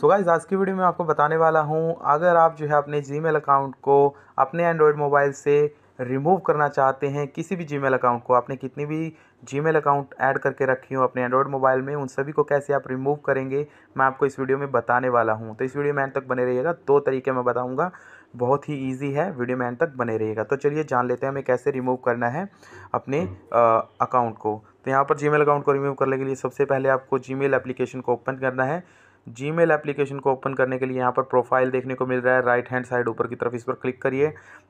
so guys आज की video में आपको बताने वाला हूँ अगर आप जो है अपने जीमेल अकाउंट को अपने एंड्रॉयड मोबाइल से रिमूव करना चाहते हैं किसी भी जीमेल अकाउंट को आपने कितनी भी जीमेल अकाउंट ऐड करके रखी हो अपने एंड्रॉयड मोबाइल में उन सभी को कैसे आप रिमूव करेंगे मैं आपको इस वीडियो में बताने वाला हूँ तो इस वीडियो में एंड तक बने रहिएगा दो तरीके मैं बताऊँगा बहुत ही ईजी है वीडियो में एंड तक बने रहिएगा तो चलिए जान लेते हैं हमें कैसे रिमूव करना है अपने अकाउंट को तो यहाँ पर जीमेल अकाउंट को रिमूव करने के लिए सबसे पहले आपको जीमेल एप्लीकेशन को ओपन करना है जीमेल एप्लीकेशन को ओपन करने के लिए यहाँ पर प्रोफाइल देखने को मिल रहा है राइट हैंड साइड ऊपर की तरफ इस पर क्लिक करिए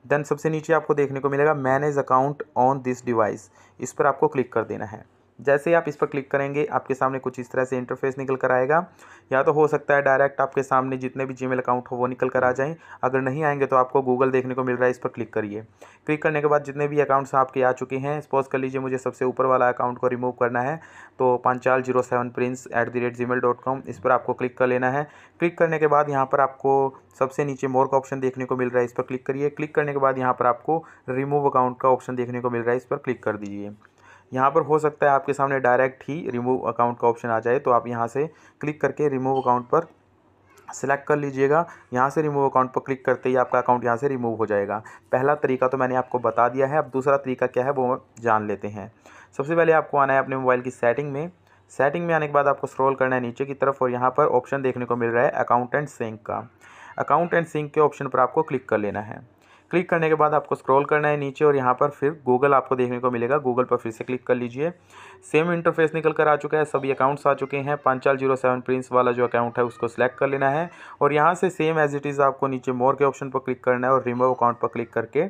देन सबसे नीचे आपको देखने को मिलेगा manage account on this device इस पर आपको क्लिक कर देना है जैसे ही आप इस पर क्लिक करेंगे आपके सामने कुछ इस तरह से इंटरफेस निकल कर आएगा या तो हो सकता है डायरेक्ट आपके सामने जितने भी जीमेल अकाउंट हो वो निकल कर आ जाएं अगर नहीं आएंगे तो आपको गूगल देखने को मिल रहा है इस पर क्लिक करिए क्लिक करने के बाद जितने भी अकाउंट्स आपके आ चुके हैं सपोज कर लीजिए मुझे सबसे ऊपर वाला अकाउंट को रिमूव करना है तो Panchal zero seven prince at the rate Gmail dot com इस पर आपको क्लिक कर लेना है क्लिक करने के बाद यहाँ पर आपको सबसे नीचे मोर का ऑप्शन देखने को मिल रहा है इस पर क्लिक करिए क्लिक करने के बाद यहाँ पर आपको रिमूव अकाउंट का ऑप्शन देखने को मिल रहा है इस पर क्लिक कर दीजिए यहाँ पर हो सकता है आपके सामने डायरेक्ट ही रिमूव अकाउंट का ऑप्शन आ जाए तो आप यहाँ से क्लिक करके रिमूव अकाउंट पर सेलेक्ट कर लीजिएगा यहाँ से रिमूव अकाउंट पर क्लिक करते ही आपका अकाउंट यहाँ से रिमूव हो जाएगा पहला तरीका तो मैंने आपको बता दिया है अब दूसरा तरीका क्या है वो जान लेते हैं सबसे पहले आपको आना है अपने मोबाइल की सेटिंग में सेटिंग में आने के बाद आपको स्क्रॉल करना है नीचे की तरफ और यहाँ पर ऑप्शन देखने को मिल रहा है अकाउंट एंड सिंक का अकाउंट एंड सिंक के ऑप्शन पर आपको क्लिक कर लेना है क्लिक करने के बाद आपको स्क्रॉल करना है नीचे और यहाँ पर फिर गूगल आपको देखने को मिलेगा गूगल पर फिर से क्लिक कर लीजिए सेम इंटरफेस निकल कर आ चुका है सभी अकाउंट्स आ चुके हैं पंचाल जीरो सेवन प्रिंस वाला जो अकाउंट है उसको सेलेक्ट कर लेना है और यहाँ से सेम एज इट इज़ आपको नीचे मोर के ऑप्शन पर क्लिक करना है और रिमूव अकाउंट पर क्लिक करके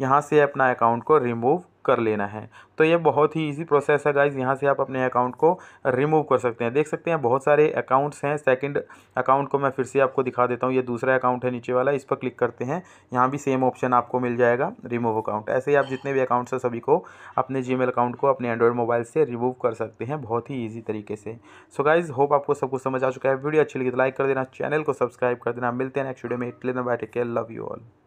यहाँ से अपना अकाउंट को रिमूव कर लेना है तो ये बहुत ही इजी प्रोसेस है गाइज यहाँ से आप अपने अकाउंट को रिमूव कर सकते हैं देख सकते हैं बहुत सारे अकाउंट्स हैं सेकंड अकाउंट को मैं फिर से आपको दिखा देता हूँ ये दूसरा अकाउंट है नीचे वाला इस पर क्लिक करते हैं यहाँ भी सेम ऑप्शन आपको मिल जाएगा रिमूव अकाउंट ऐसे ही आप जितने भी अकाउंट्स हैं सभी को अपने जी अकाउंट को अपने एंड्रॉयड मोबाइल से रिमूव कर सकते हैं बहुत ही ईजी तरीके से सो गाइज होप आपको सब कुछ समझ आ चुका है वीडियो अच्छी लगी तो लाइक कर देना चैनल को सब्सक्राइब कर देना मिलते हैं नेक्स्ट वीडियो में इटली bye tech love you all